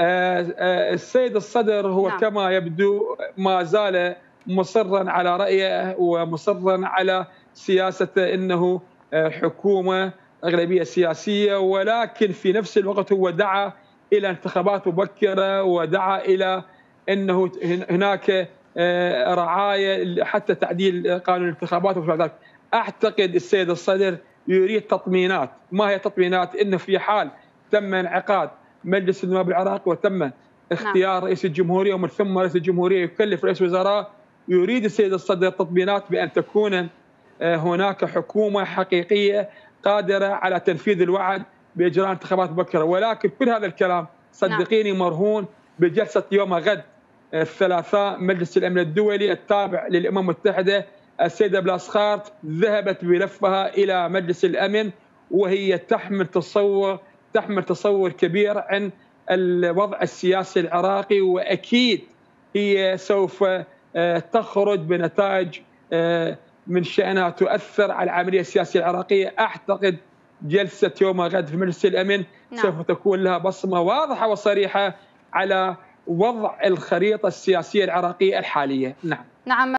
آه، آه، السيد الصدر هو نعم. كما يبدو ما زال مصرا على رايه ومصرا على سياسته انه آه، حكومه اغلبيه سياسيه ولكن في نفس الوقت هو دعا الى انتخابات مبكره ودعا الى انه هناك رعايه حتى تعديل قانون الانتخابات ذلك. اعتقد السيد الصدر يريد تطمينات، ما هي تطمينات؟ انه في حال تم انعقاد مجلس النواب العراقي وتم اختيار نعم. رئيس الجمهوريه ومن ثم رئيس الجمهوريه يكلف رئيس وزراء يريد السيد الصدر تطبينات بان تكون آه، هناك حكومه حقيقيه قادره على تنفيذ الوعد باجراء انتخابات مبكره ولكن كل هذا الكلام صدقيني نعم. مرهون بجلسه يوم غد آه، الثلاثاء مجلس الامن الدولي التابع للامم المتحده السيده بلاسخارت ذهبت بلفها الى مجلس الامن وهي تحمل تصور تحمل تصور كبير عن الوضع السياسي العراقي واكيد هي سوف آه، تخرج بنتائج آه، من شانها تؤثر على العمليه السياسيه العراقيه اعتقد جلسه يوم غد في مجلس الامن نعم. سوف تكون لها بصمه واضحه وصريحه على وضع الخريطه السياسيه العراقيه الحاليه نعم نعم